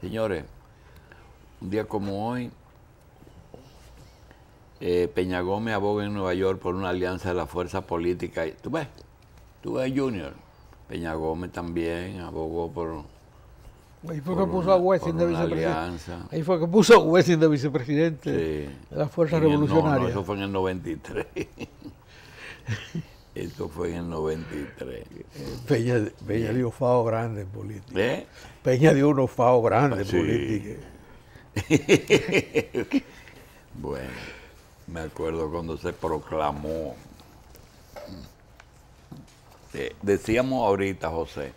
Señores, un día como hoy, eh, Peña Gómez aboga en Nueva York por una alianza de la fuerza política. ¿Tú ves? ¿Tú ves, Junior? Peña Gómez también abogó por... Ahí fue que puso a Wessing de vicepresidente. Ahí fue que puso a Wessing de vicepresidente de la Fuerza revolucionarias. Revolucionaria. eso fue en el 93. Esto fue en el 93. Peña, Peña dio fao grande en política. ¿Eh? Peña dio unos fao grande en política. bueno, me acuerdo cuando se proclamó. Eh, decíamos ahorita, José,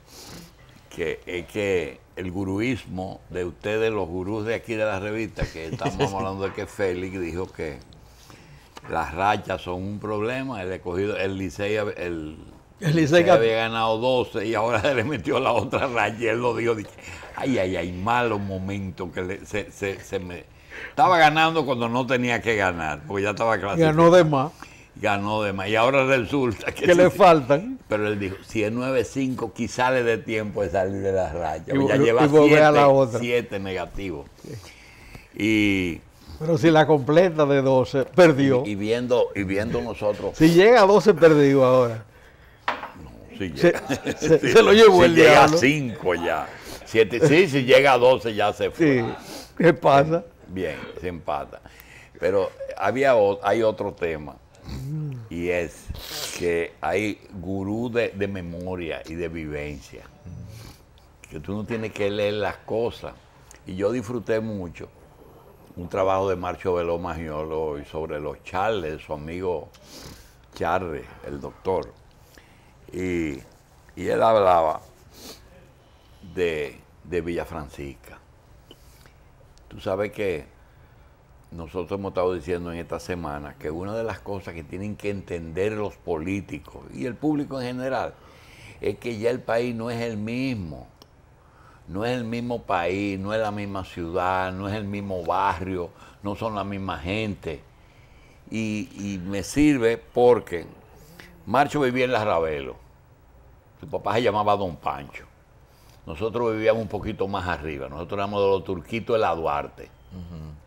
que es que el guruismo de ustedes, los gurús de aquí de la revista, que estamos hablando de que Félix dijo que las rachas son un problema. ha cogido, el Licey, el, el Licey había ganado 12 y ahora se le metió la otra racha. Y él lo dijo, ay, ay, ay, malos momentos que se, me... Estaba ganando cuando no tenía que ganar, porque ya estaba clasificado. Ganó de más. Ganó de más. Y ahora resulta que. Que le faltan. Pero él dijo: si es 9-5, quizá le dé tiempo de salir de las rachas. Y, ya lleva 7 negativos. Y pero si la completa de 12, perdió. Y, viendo, y viendo nosotros. Si llega a 12, perdió ahora. No, si llega. Se, llevó llega a 5 ya. Siete, sí, si llega a 12 ya se fue. ¿Qué pasa? Bien, se empata. Pero había, hay otro tema y es que hay gurú de, de, memoria y de vivencia, que tú no tienes que leer las cosas. Y yo disfruté mucho un trabajo de Marcio Veló Magiolo y sobre los Charles, su amigo Charles, el doctor. Y, él hablaba de, de Villa Francisca. Tú sabes que nosotros hemos estado diciendo en esta semana que una de las cosas que tienen que entender los políticos y el público en general es que ya el país no es el mismo no es el mismo país, no es la misma ciudad, no es el mismo barrio, no son la misma gente. Y, me sirve porque Marcho vivía en La Ravelo. Su papá se llamaba Don Pancho. Nosotros vivíamos un poquito más arriba. Nosotros éramos de los turquitos de la Duarte.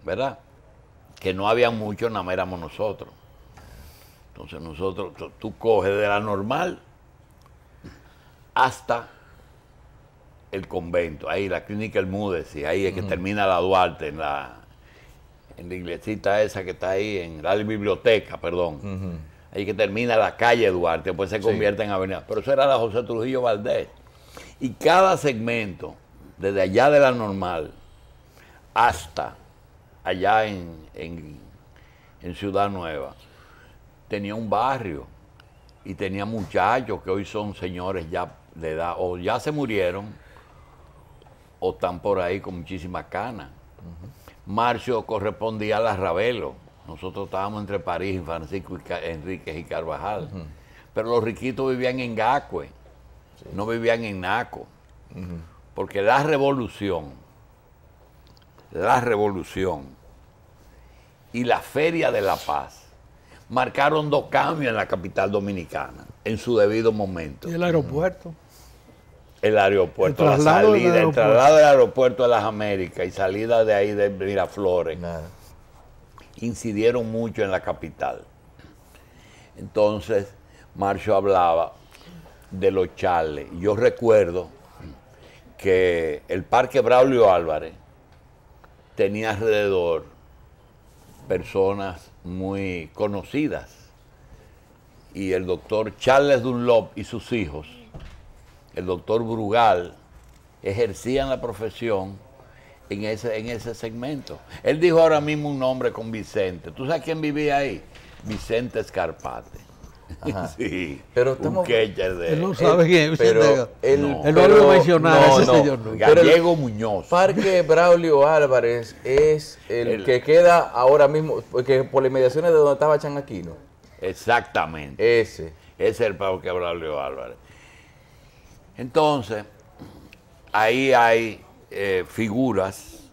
¿Verdad? Que no había mucho, nada más éramos nosotros. Entonces nosotros, tú coges de la normal hasta el convento, ahí la clínica El y ahí es que termina la Duarte, en la, en la iglesita esa que está ahí, en la biblioteca, perdón. ahí Ahí que termina la calle Duarte, pues se convierte en avenida. Pero eso era la José Trujillo Valdés. Y cada segmento, desde allá de la normal hasta allá en, en Ciudad Nueva, tenía un barrio y tenía muchachos que hoy son señores ya de edad, o ya se murieron, o están por ahí con muchísima cana. Marcio correspondía a Ravelo. Nosotros estábamos entre París y Francisco enrique Enríquez y Carvajal. Pero los riquitos vivían en Gacue, no vivían en Naco. Porque la revolución, la revolución y la Feria de la Paz marcaron dos cambios en la capital dominicana en su debido momento. ¿Y el aeropuerto? el aeropuerto, la salida, del el traslado del aeropuerto de las Américas y salida de ahí de Miraflores, incidieron mucho en la capital. Entonces, Marcio hablaba de los charles. Yo recuerdo que el Parque Braulio Álvarez tenía alrededor personas muy conocidas y el doctor Charles Dunlop y sus hijos el doctor Brugal, ejercían la profesión en ese, en ese segmento. Él dijo ahora mismo un nombre con Vicente. ¿Tú sabes quién vivía ahí? Vicente Escarpate. Sí, pero estamos, de, él no sabe quién es él, él lo mencionado, ese señor. Gallego el, Muñoz. Parque Braulio Álvarez es el, que queda ahora mismo, porque por las inmediaciones de donde estaba Changaquino. Exactamente. Ese. Ese es el Parque Braulio Álvarez. Entonces, ahí hay eh, figuras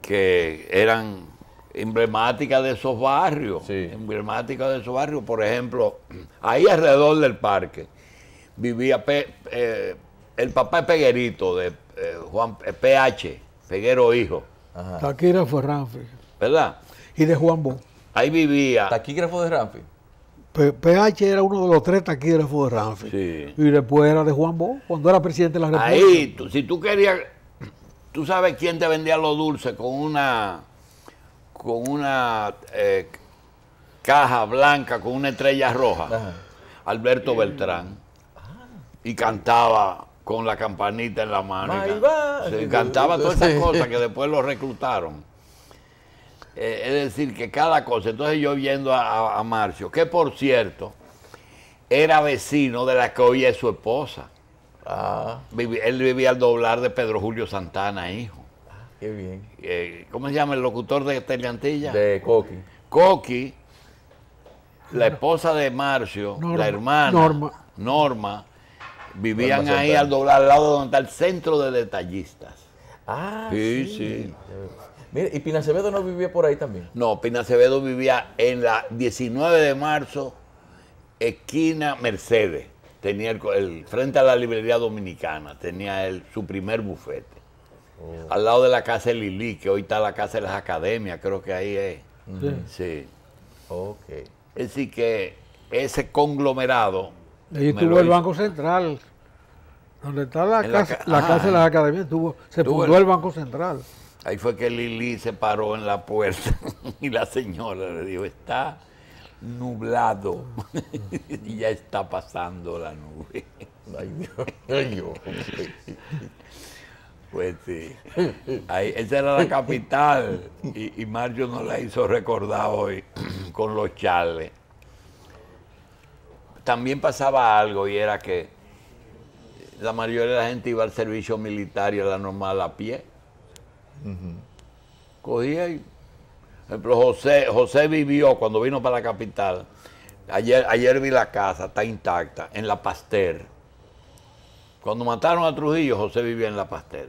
que eran emblemáticas de esos barrios, emblemáticas de esos barrios. Por ejemplo, ahí alrededor del parque vivía eh, el papá Peguerito, de eh, Juan PH, Peguero Hijo. Taquígrafo de Ramfi. ¿Verdad? Y de Juan Bo. Ahí vivía. Taquígrafo de Ramfi. PH era uno de los tres taquilleros de Ramfis. Y después era de Juan Bo, cuando era presidente de la República. Ahí, si tú querías, tú sabes quién te vendía los dulces con una, con una eh, caja blanca con una estrella roja. Alberto Beltrán. Ah. Y cantaba con la campanita en la mano. y cantaba todas esas cosas que después lo reclutaron. Eh, es decir, que cada cosa. Entonces yo viendo a, Marcio, que por cierto, era vecino de la que hoy es su esposa. Ah. él vivía al doblar de Pedro Julio Santana, hijo. Ah, qué bien. Eh, ¿Cómo se llama el locutor de Teleantilla? De Coqui. Coqui, la esposa de Marcio, la hermana, Norma, vivían ahí al doblar al lado donde está el centro de detallistas. Ah, sí, sí. ¿y Pinacevedo no vivía por ahí también? No, Pinacevedo vivía en la 19 de marzo, esquina Mercedes. Tenía el, frente a la librería dominicana, tenía el, su primer bufete. Oh. Al lado de la casa de Lili, que hoy está la casa de las academias, creo que ahí es. Sí. Ok. Es que ese conglomerado. Ahí estuvo el Banco Central, donde está la, casa, la, la casa de la academia tuvo, se fundó el, Banco Central. Ahí fue que Lili se paró en la puerta y la señora le dijo, está nublado. y ya está pasando la nube. ¡ay Dios! pues sí. esa era la capital. Y, y Mario no la hizo recordar hoy con los chales. También pasaba algo y era que la mayoría de la gente iba al servicio militar y a la normal a pie. Cogía y. Por ejemplo, José, José vivió cuando vino para la capital. Ayer, ayer vi la casa, está intacta, en La pastel Cuando mataron a Trujillo, José vivía en La pastel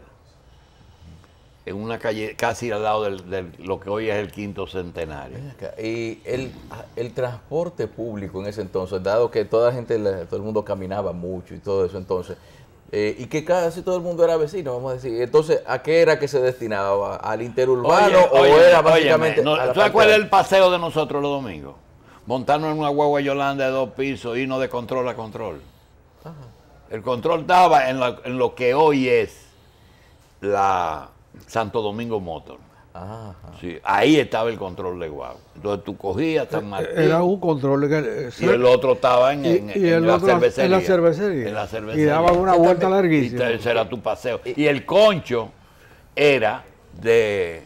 En una calle casi al lado de lo que hoy es el quinto centenario. Y el, el, transporte público en ese entonces, dado que toda la gente, todo el mundo caminaba mucho y todo eso, entonces, eh, y que casi todo el mundo era vecino, vamos a decir. Entonces, ¿a qué era que se destinaba? ¿Al interurbano o era básicamente.? Oye, no, cuál acuerdas el paseo de nosotros los domingos? Montarnos en una guagua Yolanda de dos pisos, y irnos de control a control. El control estaba en, en lo que hoy es la Santo Domingo Motor ahí estaba el control de Guau. Entonces tú cogías San eh, Martín. Era un control. Que, eh, y el otro estaba en, la cervecería, Y daba una vuelta larguísima. ese era tu paseo. Y el concho era de.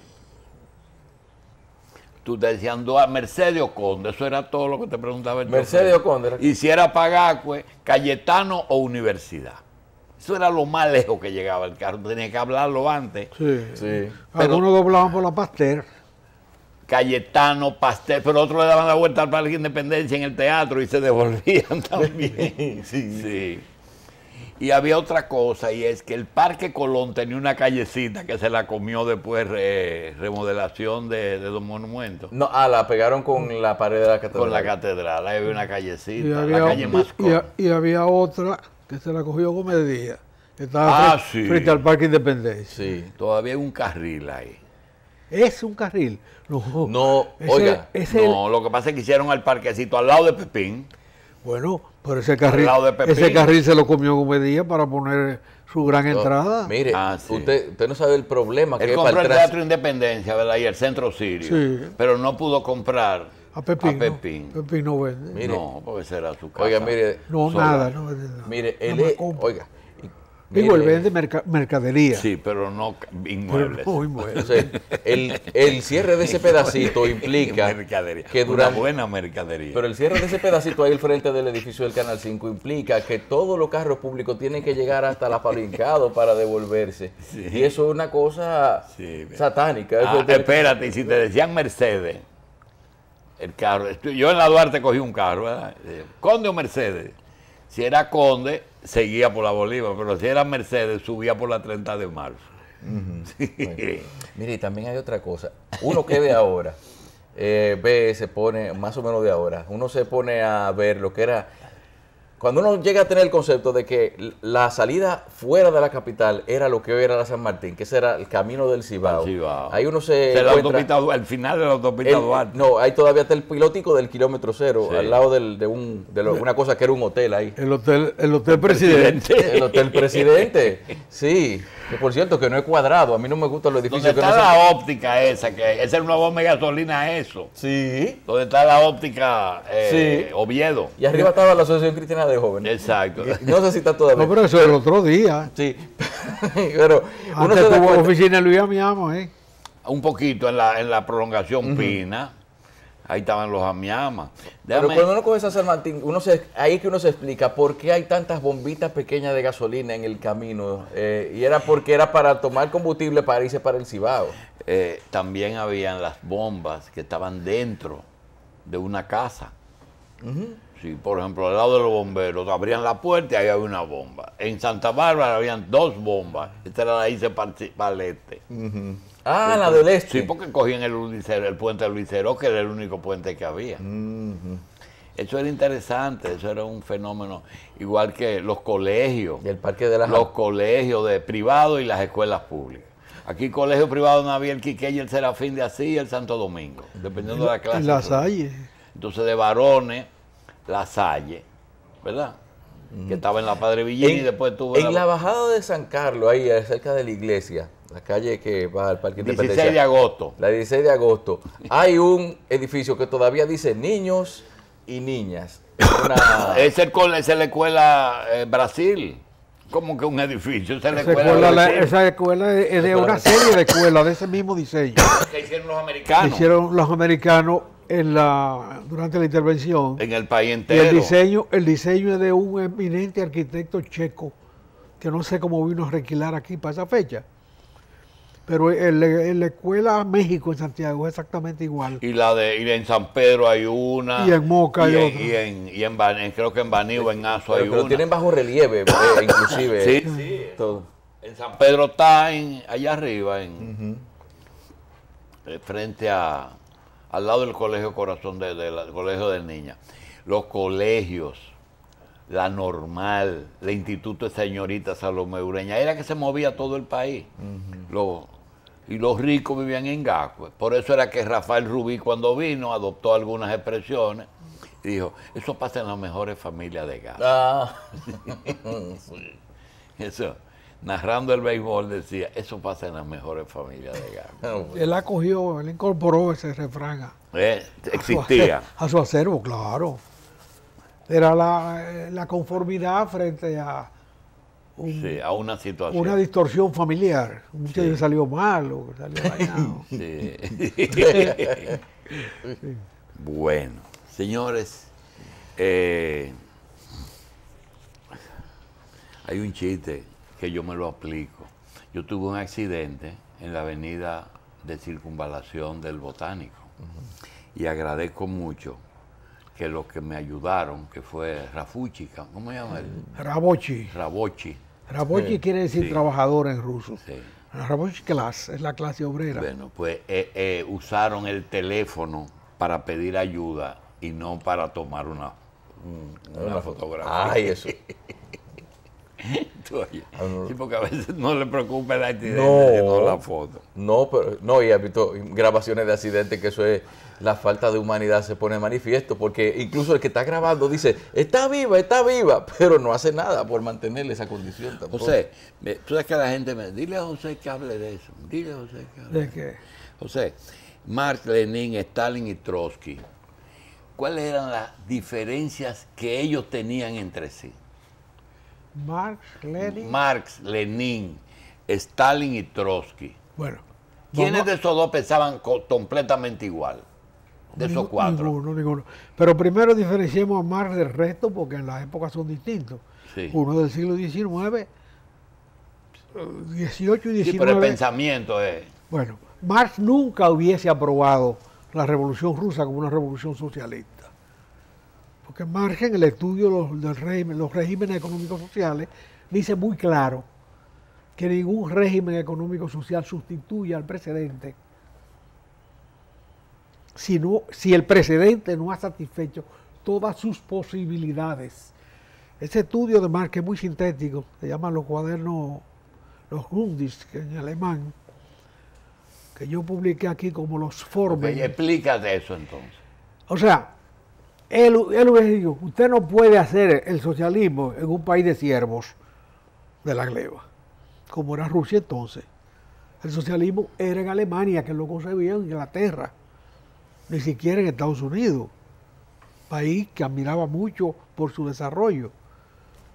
Tú te decías a Mercedes Conde, eso era todo lo que te preguntaba el Mercedes Conde. Y si era Pagacue, Cayetano o Universidad. Eso era lo más lejos que llegaba el carro. Tenía que hablarlo antes. Sí. sí. Algunos doblaban por la pastel Cayetano, pastel, pero otros le daban la vuelta al Parque Independencia en el teatro y se devolvían también. sí. sí. Y había otra cosa, y es que el Parque Colón tenía una callecita que se la comió después de... remodelación de, de, los monumentos. No, ah, la pegaron con la pared de la catedral. Con la catedral, ahí había una callecita, la calle Mascón. y, había otra que se la cogió Gómez Díaz, ah, frente, al Parque Independencia. Sí, todavía hay un carril ahí. ¿Es un carril? No, oiga, no, lo que pasa es que hicieron al parquecito al lado de Pepín. Bueno, pero ese carril, ese carril se lo comió Gómez Díaz para poner su gran entrada. Mire, ah, usted, usted, no sabe el problema Él que compró el, Teatro Independencia, ¿verdad? Y el Centro Sirio. Pero no pudo comprar a Pepín. A Pepín. No, no vende. no, porque será su casa. Oiga, mire. No, pues nada, no vende nada. Mire, él oiga. él vende mercadería. Sí, pero no inmuebles. el, cierre de ese pedacito implica que dura buena mercadería. Pero el cierre de ese pedacito ahí al frente del edificio del Canal 5 implica que todos los carros públicos tienen que llegar hasta la palincado para devolverse. Y eso es una cosa satánica. Ah, espérate, y si te decían Mercedes el carro. Yo en la Duarte cogí un carro, ¿verdad? Conde o Mercedes. Si era Conde, seguía por la Bolívar, pero si era Mercedes, subía por la 30 de marzo. Mire, Mire, también hay otra cosa. Uno que ve ahora, eh, ve, se pone, más o menos de ahora, uno se pone a ver lo que era cuando uno llega a tener el concepto de que la salida fuera de la capital era lo que hoy era la San Martín, que ese era el camino del Cibao. Ahí uno se. el final de la autopista Duarte. No, ahí todavía está el pilótico del kilómetro cero, al lado de, un, de una cosa que era un hotel ahí. El hotel, el hotel presidente. El hotel presidente. Sí. Que por cierto, que no es cuadrado. A mí no me gusta los edificios ¿Dónde que está no la óptica esa, que es el nuevo megasolina eso. Sí. Donde está la óptica eh, sí. Oviedo. Y arriba estaba la Asociación Cristiana de Exacto. No sé si está todavía. No, pero eso es el otro día. Sí. pero uno Antes oficina en Luis mi ¿eh? Un poquito en la, prolongación Pina. Ahí estaban los amiamas. Pero cuando uno comienza a San Martín, ahí es que uno se explica por qué hay tantas bombitas pequeñas de gasolina en el camino. Eh, y era porque era para tomar combustible para irse para el Cibao. Eh, también habían las bombas que estaban dentro de una casa. Sí, por ejemplo, al lado de los bomberos, abrían la puerta y ahí había una bomba. En Santa Bárbara habían dos bombas. Esta era la hice para, este. Ah, la del este. Sí, porque cogían el, el puente Luisero, que era el único puente que había. Eso era interesante, eso era un fenómeno. Igual que los colegios. Del parque de las... Los colegios de privados y las escuelas públicas. Aquí colegio privado no había el Quique y el Serafín de así y el Santo Domingo, dependiendo de la clase. Entonces de varones la Salle, ¿verdad? Que estaba en la Padre Villini y después tuvo. En la... bajada de San Carlos, ahí eh, cerca de la iglesia, la calle que va al Parque 16 de agosto. La 16 de agosto. Hay un edificio que todavía dice niños y niñas. es, el, la escuela eh, Brasil como que un edificio. Esa, escuela, es de una serie de escuelas de ese mismo diseño. que hicieron los americanos. Que hicieron los americanos durante la intervención. En el país entero. Y el diseño, el diseño de un eminente arquitecto checo, que no sé cómo vino a requilar aquí para esa fecha. Pero en, la Escuela México en Santiago es exactamente igual. Y la de en San Pedro hay una. Y en Moca y hay otra. Y en, creo que en o en Aso hay hay pero tienen bajo relieve, eh, inclusive. sí, sí. En San Pedro está allá arriba, en, eh, frente a al lado del colegio Corazón, del de, colegio de niñas. Los colegios, la normal, el Instituto de Señoritas Salomé Ureña, era que se movía todo el país. y los ricos vivían en Gascue. Por eso era que Rafael Rubí cuando vino adoptó algunas expresiones y dijo, eso pasa en las mejores familias de Gascue. Ah. Eso narrando el béisbol, decía, eso pasa en las mejores familias de él acogió, él incorporó ese refrán. Eh, existía. A su, acervo, claro. Era la, conformidad frente a, una situación. Una distorsión familiar. Un muchacho salió malo, salió mal Sí. bueno, señores, eh, hay un chiste que yo me lo aplico. Yo tuve un accidente en la avenida de circunvalación del Botánico y agradezco mucho que los que me ayudaron, que fue Rafuchi, ¿cómo se llama él? Rabochi. Rabochi. Rabochi quiere decir trabajador en ruso. Sí. Ah, Rabochi es la clase obrera. Bueno, pues eh, eh, usaron el teléfono para pedir ayuda y no para tomar una, una, fotografía. Ay, eso. Ah, porque a veces no le preocupa el accidente, la foto. No, pero no, y he visto grabaciones de accidentes que eso es la falta de humanidad se pone manifiesto, porque incluso el que está grabando dice, está viva, está viva, pero no hace nada por mantenerle esa condición José, tú sabes que la gente me dile a José que hable de eso, dile a José que hable. ¿De qué? José, Marx, Lenin, Stalin y Trotsky, ¿cuáles eran las diferencias que ellos tenían entre sí? Marx, Lenin. Marx, Lenin, Stalin y Trotsky. Bueno. ¿Quiénes de esos dos pensaban completamente igual? De esos cuatro. Pero primero diferenciemos a Marx del resto porque en las épocas son distintos. Uno del siglo XIX, XVIII y XIX. Sí, pero el pensamiento es. Bueno, Marx nunca hubiese aprobado la revolución rusa como una revolución socialista porque margen en el estudio de del régimen, los regímenes económicos sociales dice muy claro que ningún régimen económico social sustituye al precedente si, si el precedente no ha satisfecho todas sus posibilidades. Ese estudio de Marx es muy sintético, se llama los cuadernos, los Grundis en alemán, que yo publiqué aquí como los formes. explica explícate eso entonces. O sea, él, él dicho, usted no puede hacer el socialismo en un país de siervos de la gleba, como era Rusia entonces. El socialismo era en Alemania, que lo concebía en Inglaterra, ni siquiera en Estados Unidos, país que admiraba mucho por su desarrollo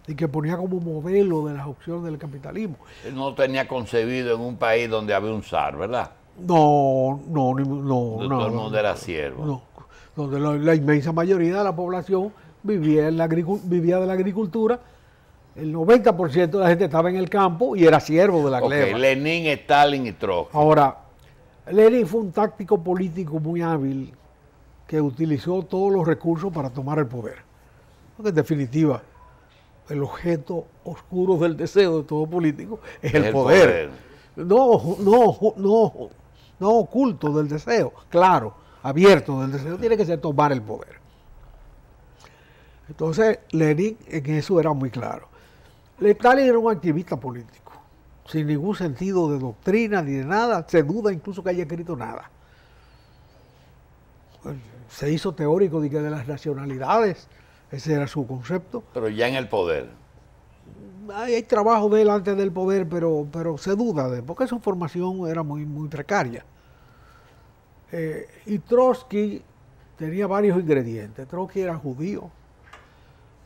y que ponía como modelo de las opciones del capitalismo. No tenía concebido en un país donde había un zar, ¿verdad? No, no, no. no todo el mundo era siervo. No donde la, inmensa mayoría de la población vivía, en la, vivía de la agricultura, el 90% de la gente estaba en el campo y era siervo de la okay, Lenin, Stalin y Trotsky. Ahora, Lenin fue un táctico político muy hábil que utilizó todos los recursos para tomar el poder. Porque en definitiva, el objeto oscuro del deseo de todo político es, el, poder. poder. No, no, no, no oculto del deseo, claro abierto del deseo, tiene que ser tomar el poder. Entonces, Lenin en eso era muy claro. Stalin era un activista político, sin ningún sentido de doctrina ni de nada, se duda incluso que haya escrito nada. Pues, se hizo teórico de, que de las nacionalidades, ese era su concepto. Pero ya en el poder. Hay, trabajo delante del poder, pero, pero se duda de porque su formación era muy, muy precaria. Eh, y Trotsky tenía varios ingredientes. Trotsky era judío,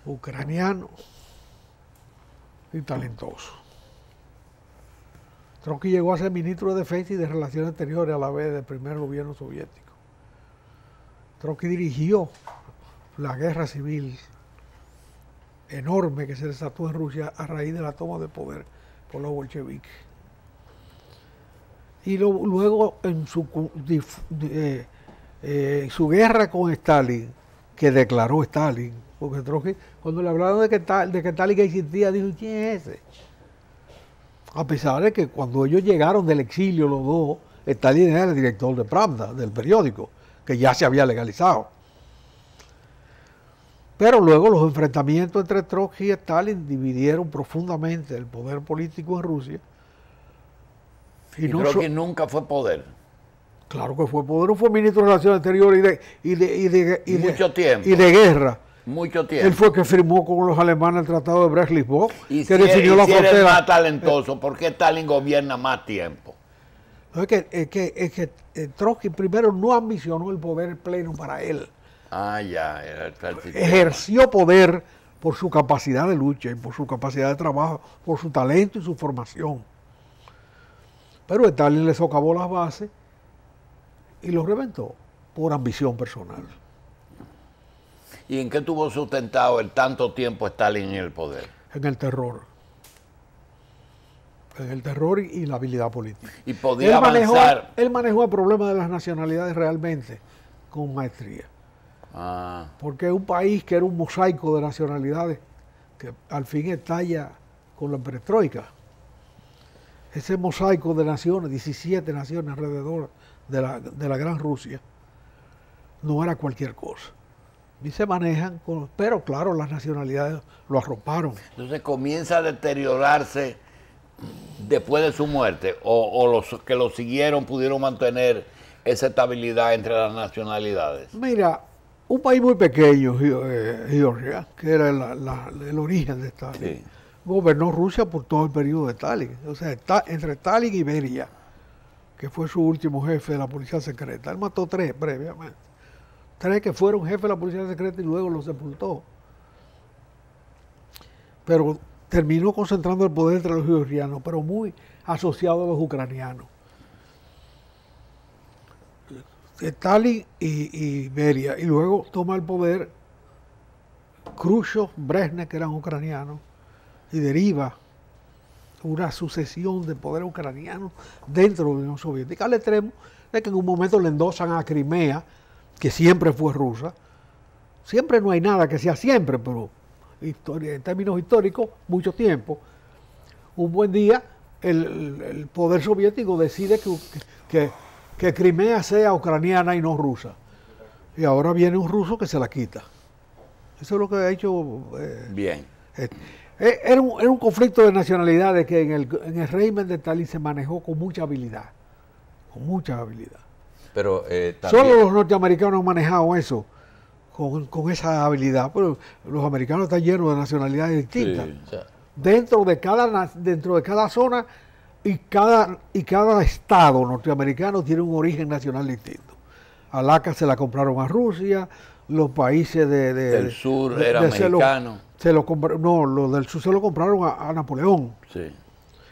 ucraniano y talentoso. Trotsky llegó a ser ministro de Defensa y de Relaciones Exteriores a la vez del primer gobierno soviético. Trotsky dirigió la guerra civil enorme que se desató en Rusia a raíz de la toma de poder por los bolcheviques y luego en eh, eh, su, guerra con Stalin, que declaró Stalin, porque Trotsky, cuando le hablaron de que, de que Stalin existía, dijo, ¿quién es ese? A pesar de que cuando ellos llegaron del exilio los dos, Stalin era el director de Pravda, del periódico, que ya se había legalizado. Pero luego los enfrentamientos entre Trotsky y Stalin dividieron profundamente el poder político en Rusia y, que nunca fue poder. Claro que fue poder, No fue ministro de Relaciones Exteriores y de, Mucho tiempo. Y de guerra. Mucho tiempo. Él fue que firmó con los alemanes el Tratado de Brest-Litovsk, que definió la si más talentoso, ¿por qué Stalin gobierna más tiempo? Es que, es que, es que eh, Trotsky primero no ambicionó el poder pleno para él. Ah, ya, Ejerció poder por su capacidad de lucha y por su capacidad de trabajo, por su talento y su formación. Pero Stalin le socavó las bases y lo reventó por ambición personal. ¿Y en qué tuvo sustentado el tanto tiempo Stalin en el poder? En el terror. En el terror y, la habilidad política. Y podía él avanzar. Manejó, él manejó el problema de las nacionalidades realmente con maestría. Ah. Porque un país que era un mosaico de nacionalidades, que al fin estalla con la perestroika, ese mosaico de naciones, 17 naciones alrededor de la, Gran Rusia, no era cualquier cosa. Y se manejan, pero claro, las nacionalidades lo arroparon. Entonces comienza a deteriorarse después de su muerte, o, los que lo siguieron pudieron mantener esa estabilidad entre las nacionalidades. Mira, un país muy pequeño, eh, Georgia, que era el origen de esta gobernó Rusia por todo el periodo de Stalin. O sea, entre Stalin y Beria, que fue su último jefe de la policía secreta. Él mató tres previamente. Tres que fueron jefe de la policía secreta y luego los sepultó. Pero terminó concentrando el poder entre los georgianos, pero muy asociado a los ucranianos. Stalin y, y Beria. Y luego toma el poder Khrushchev, Brezhnev, que eran ucranianos, y deriva una sucesión de poder ucraniano dentro de la Unión Soviética, al extremo de que en un momento le endosan a Crimea, que siempre fue rusa. Siempre no hay nada que sea siempre, pero en términos históricos, mucho tiempo. Un buen día el, poder soviético decide que, que, Crimea sea ucraniana y no rusa. Y ahora viene un ruso que se la quita. Eso es lo que ha hecho. Eh, Bien. Eh, eh, era un, era un, conflicto de nacionalidades que en el, en el régimen de Tallinn se manejó con mucha habilidad, con mucha habilidad. Pero eh, Solo los norteamericanos han manejado eso, con, esa habilidad. Pero los americanos están llenos de nacionalidades distintas. dentro, de cada, dentro de cada zona y cada, y cada estado norteamericano tiene un origen nacional distinto. A Alaska se la compraron a Rusia, los países del sur eran mexicanos Se lo, no, los del sur se lo compraron a, Napoleón.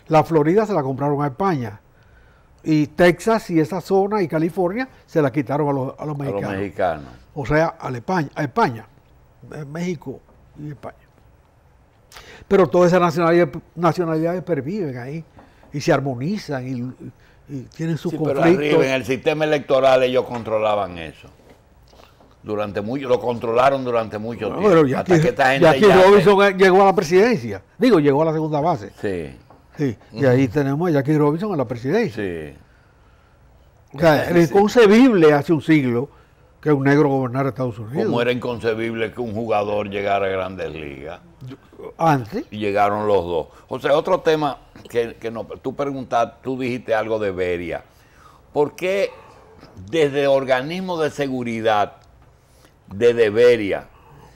La Florida se la compraron a España. Y Texas y esa zona y California se la quitaron a los, a los mexicanos. O sea, a España, a España, eh, México y España. Pero todas esas nacionalidades, perviven ahí y se armonizan y, tienen sus sí, Pero arriba en el sistema electoral ellos controlaban eso durante mucho, lo controlaron durante mucho tiempo. hasta que, esta gente Robinson eh, llegó a la presidencia, digo, llegó a la segunda base. Sí. y ahí tenemos a Jackie Robinson en la presidencia. Sí. O sea, era inconcebible hace un siglo que un negro gobernara Estados Unidos. Como era inconcebible que un jugador llegara a grandes ligas. Antes. Y llegaron los dos. O sea, otro tema que, que no, tú preguntaste, tú dijiste algo de Beria. ¿Por qué desde organismos de seguridad de Deberia.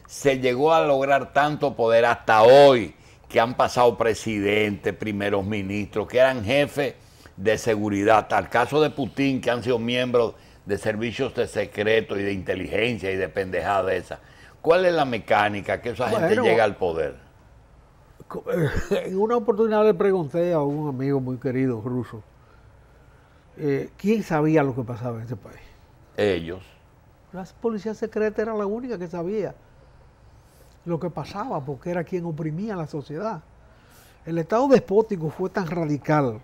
Se llegó a lograr tanto poder hasta hoy que han pasado presidentes, primeros ministros, que eran jefes de seguridad, al caso de Putin, que han sido miembros de servicios de secreto y de inteligencia y de pendejada de esa. ¿Cuál es la mecánica que esa gente llega al poder? Eh, en una oportunidad le pregunté a un amigo muy querido ruso, eh, ¿quién sabía lo que pasaba en ese país? Ellos. La policía secreta era la única que sabía lo que pasaba, porque era quien oprimía la sociedad. El Estado despótico fue tan radical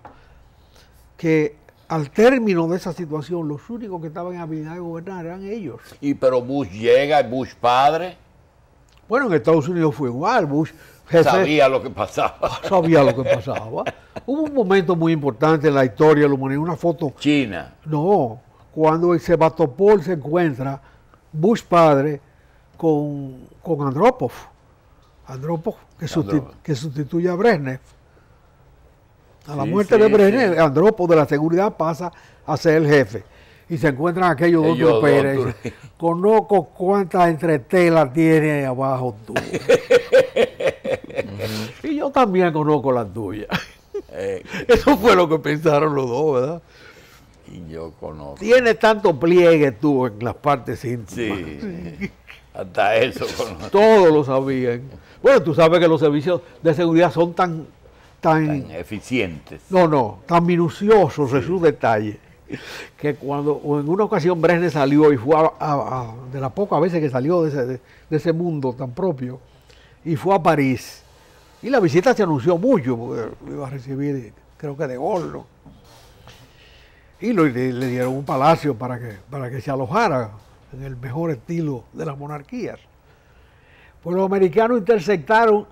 que al término de esa situación, los únicos que estaban en habilidad de gobernar eran ellos. ¿Y pero Bush llega, Bush padre? Bueno, en Estados Unidos fue igual, Bush... sabía lo que pasaba. Ah, sabía lo que pasaba. Hubo un momento muy importante en la historia de la humanidad, una foto... China. No, cuando el Sebastopol se encuentra Bush padre con, con Andropov. Andropov que, sustituye a Brezhnev. A la muerte de Brezhnev, Andropov de la seguridad pasa a ser el jefe. Y se encuentran aquellos dos que Conozco cuántas entretelas tiene abajo tú. y yo también conozco las tuyas. Eh. Eso fue lo que pensaron los dos, ¿verdad? yo conozco. Tiene tanto pliegue tú en las partes íntimas. Sí, hasta eso conozco. Todos lo sabían. Bueno, tú sabes que los servicios de seguridad son tan... Tan, eficientes. No, no, tan minuciosos en sus detalles que cuando en una ocasión Bresne salió y fue a, de las pocas veces que salió de ese, mundo tan propio y fue a París y la visita se anunció mucho porque lo iba a recibir creo que de horno y le, dieron un palacio para que, para que se alojara en el mejor estilo de las monarquías. Pues los americanos interceptaron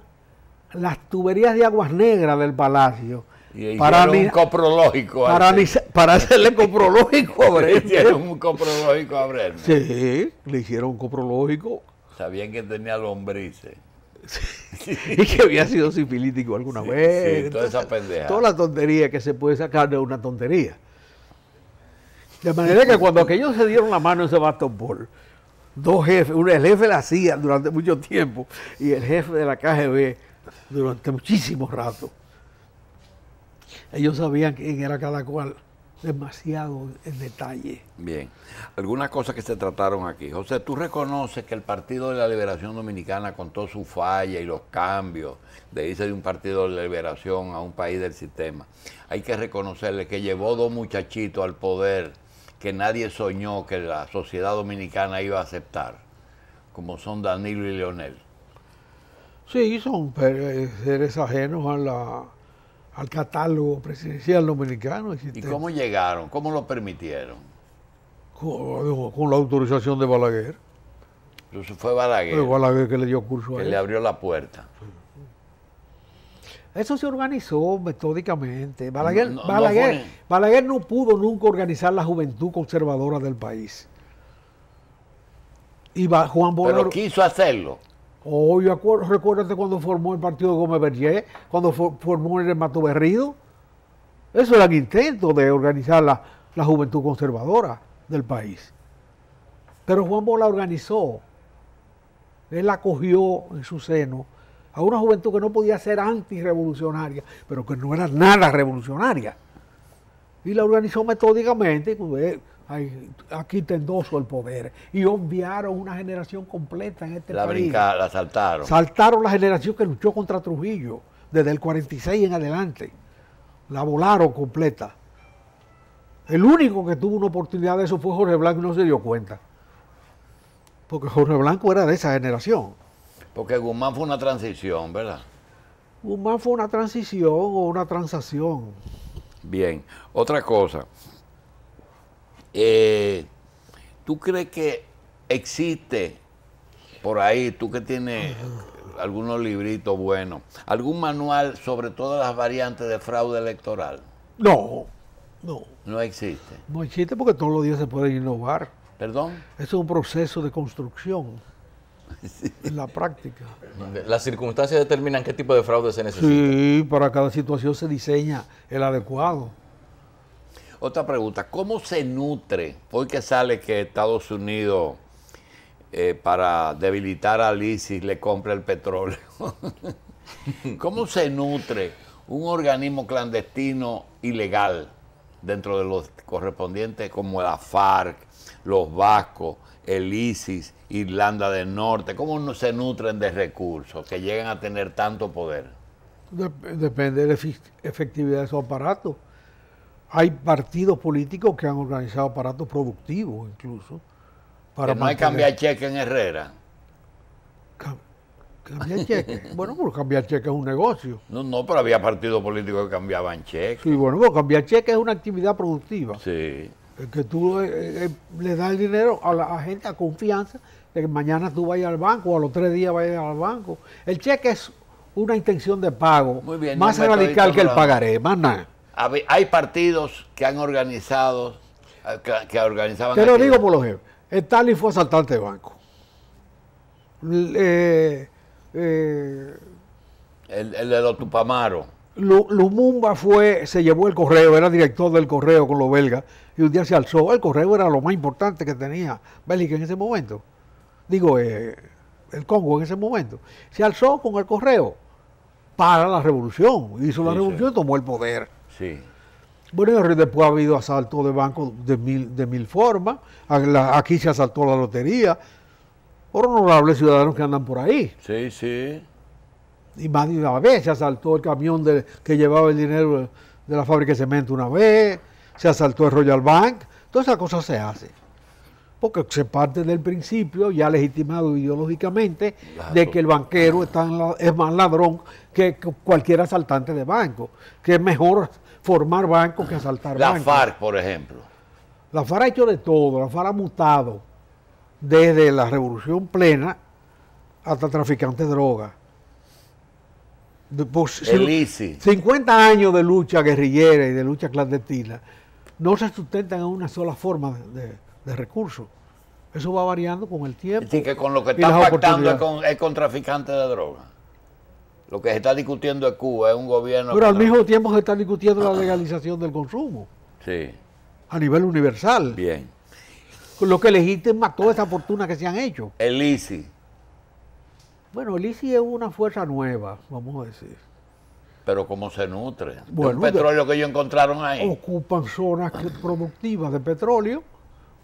las tuberías de aguas negras del palacio. Y para un coprológico. Para, este. para, hacerle coprológico a Brenner. Le hicieron un coprológico a Brenner. Sí, le hicieron un coprológico. Sabían que tenía lombrices. y que había sido sifilítico alguna vez. Sí, toda esa pendeja. Toda la tontería que se puede sacar de una tontería. De manera que cuando aquellos se dieron la mano en ese ball, dos jefes, uno, el jefe de la CIA durante mucho tiempo y el jefe de la KGB durante muchísimo rato. Ellos sabían quién era cada cual demasiado en detalle. Bien. Algunas cosas que se trataron aquí. José, tú reconoces que el Partido de la Liberación Dominicana, con toda su falla y los cambios de irse de un Partido de la Liberación a un país del sistema, hay que reconocerle que llevó dos muchachitos al poder que nadie soñó que la sociedad dominicana iba a aceptar, como son Danilo y Leonel. Sí, son seres ajenos a la, al catálogo presidencial dominicano. ¿Y cómo llegaron? ¿Cómo lo permitieron? Con, la autorización de Balaguer. Entonces fue Balaguer. Balaguer que le dio curso a Que le abrió la puerta. Eso se organizó metódicamente. Balaguer no, pudo nunca organizar la juventud conservadora del país. Y Juan Pero quiso hacerlo. Oh, recuérdate cuando formó el partido de Gómez Berger, cuando formó el Mato Berrido. Eso era un intento de organizar la, juventud conservadora del país. Pero Juan Bola organizó. Él acogió en su seno a una juventud que no podía ser antirrevolucionaria, pero que no era nada revolucionaria. Y la organizó metódicamente, pues, aquí tendoso el poder, y obviaron una generación completa en este la país. la saltaron. Saltaron la generación que luchó contra Trujillo, desde el 46 en adelante. La volaron completa. El único que tuvo una oportunidad de eso fue Jorge Blanco y no se dio cuenta. Porque Jorge Blanco era de esa generación. Porque Guzmán fue una transición, ¿verdad? Guzmán fue una transición o una transacción. Bien, otra cosa. Eh, ¿Tú crees que existe por ahí, tú que tienes algunos libritos buenos, algún manual sobre todas las variantes de fraude electoral? No, no. No existe. No existe porque todos los días se pueden innovar. ¿Perdón? Es un proceso de construcción en la práctica. Las circunstancias determinan qué tipo de fraude se necesita. Sí, para cada situación se diseña el adecuado. Otra pregunta, ¿cómo se nutre hoy que sale que Estados Unidos eh, para debilitar a ISIS le compra el petróleo? ¿Cómo se nutre un organismo clandestino ilegal dentro de los correspondientes como la FARC, los vascos, el ISIS, Irlanda del Norte, cómo no se nutren de recursos que llegan a tener tanto poder? depende de la efectividad de su aparato. Hay partidos políticos que han organizado aparatos productivos incluso. Para no cambiar cheque en Herrera. cambiar cheque. bueno, pues cambiar cheque es un negocio. No, no, pero había partidos políticos que cambiaban Cheque. Sí, bueno, pues cambiar cheque es una actividad productiva. Sí que tú eh, eh, eh, le das el dinero a la gente a confianza de que mañana tú vayas al banco o a los tres días vayas al banco. El cheque es una intención de pago más radical que el pagaré, más nada. Hay partidos que han organizado, que, organizaban... Te lo digo por los jefes. El Tali fue asaltante de banco. el, el de los Lumumba fue, se llevó el correo, era director del correo con los belgas, y un día se alzó. El correo era lo más importante que tenía Bélgica en ese momento. Digo, eh, el Congo en ese momento. Se alzó con el correo para la revolución. Hizo la revolución y tomó el poder. Sí. Bueno, después ha habido asalto de bancos de mil, de mil formas. Aquí se asaltó la lotería. Por honorables ciudadanos que andan por ahí. Sí, sí y más de una vez se asaltó el camión que llevaba el dinero de la fábrica de cemento una vez, se asaltó el Royal Bank, todas esas cosas se hacen. Porque se parte del principio, ya legitimado ideológicamente, de que el banquero es, es más ladrón que cualquier asaltante de banco, que es mejor formar banco que asaltar bancos. La FARC, por ejemplo. La FARC ha hecho de todo, la FARC ha mutado desde la revolución plena hasta traficantes de drogas el ICI. 50 años de lucha guerrillera y de lucha clandestina no se sustentan en una sola forma de, recursos. Eso va variando con el tiempo. y que con lo que está pactando es con, traficantes de drogas. Lo que se está discutiendo es Cuba es un gobierno. Pero al mismo tiempo se está discutiendo la legalización del consumo. Sí. A nivel universal. Bien. con Lo que legítima toda esa fortuna que se han hecho. El ICI. Bueno, el ICI es una fuerza nueva, vamos a decir. Pero ¿cómo se nutre? Bueno, ¿El petróleo que ellos encontraron ahí? Ocupan zonas productivas de petróleo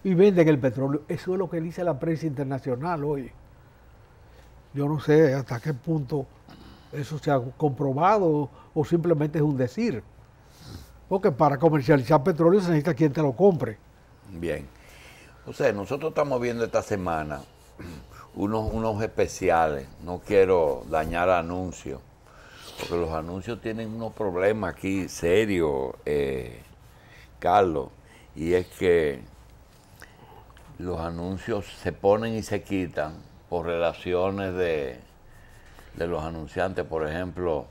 y venden el petróleo. Eso es lo que dice la prensa internacional hoy. Yo no sé hasta qué punto eso se ha comprobado o simplemente es un decir. Porque para comercializar petróleo se necesita quien te lo compre. Bien. O sea, nosotros estamos viendo esta semana unos, especiales. No quiero dañar anuncios, porque los anuncios tienen unos problemas aquí serios, eh, Carlos, y es que los anuncios se ponen y se quitan por relaciones de, los anunciantes. Por ejemplo,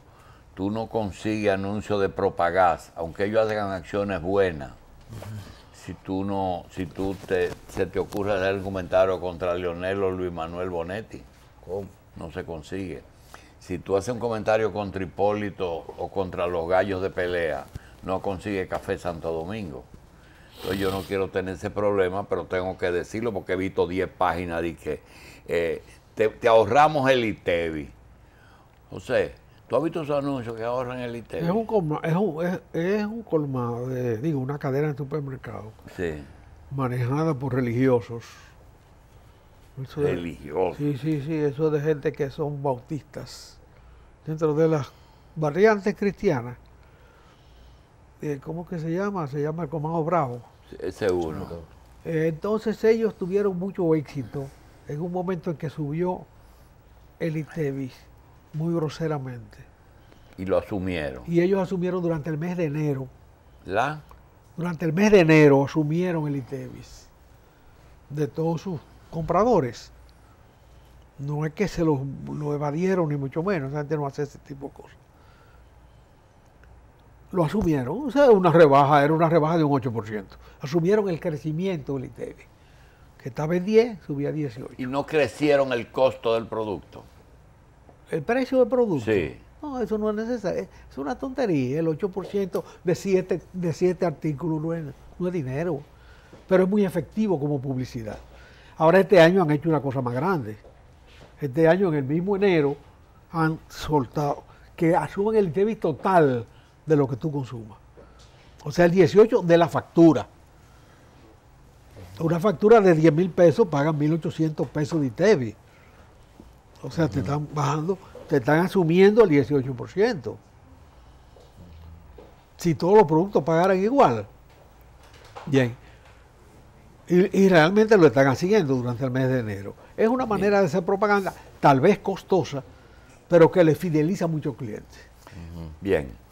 tú no consigues anuncios de propagas, aunque ellos hagan acciones buenas si tú no, si tú te, se te ocurre hacer un comentario contra Leonel o Luis Manuel Bonetti. No se consigue. Si tú haces un comentario contra Hipólito o contra los gallos de pelea, no consigue Café Santo Domingo. Entonces yo no quiero tener ese problema, pero tengo que decirlo porque he visto 10 páginas de que eh, te, ahorramos el ITEVI. José, ¿Tú has visto esos anuncios que ahorran el ITV? Es un, colmado, digo, una cadena de supermercado. Sí. Manejada por religiosos. religiosos. sí, sí, sí, eso de gente que son bautistas. Dentro de las variantes cristianas, eh, ¿cómo que se llama? Se llama el comando Bravo. Sí, seguro. Eh, entonces ellos tuvieron mucho éxito en un momento en que subió el ITEVIS muy groseramente. Y lo asumieron. Y ellos asumieron durante el mes de enero. ¿La? Durante el mes de enero asumieron el ITEVIS de todos sus compradores. No es que se lo evadieron, ni mucho menos. La gente no hace ese tipo de cosas. Lo asumieron. O sea, una rebaja, era una rebaja de un 8%. Asumieron el crecimiento del ITEVIS. Que estaba en 10, subía a 18. Y no crecieron el costo del producto el precio del producto. No, eso no es necesario. Es una tontería. El 8% de 7 de siete artículos no es, dinero. Pero es muy efectivo como publicidad. Ahora este año han hecho una cosa más grande. Este año, en el mismo enero, han soltado que asumen el débil total de lo que tú consumas. O sea, el 18 de la factura. Una factura de 10 mil pesos pagan 1.800 pesos de ITEBI. O sea, te están bajando, te están asumiendo el 18%. Si todos los productos pagaran igual. Bien. Y, realmente lo están haciendo durante el mes de enero. Es una manera de hacer propaganda, tal vez costosa, pero que le fideliza a muchos clientes. Bien.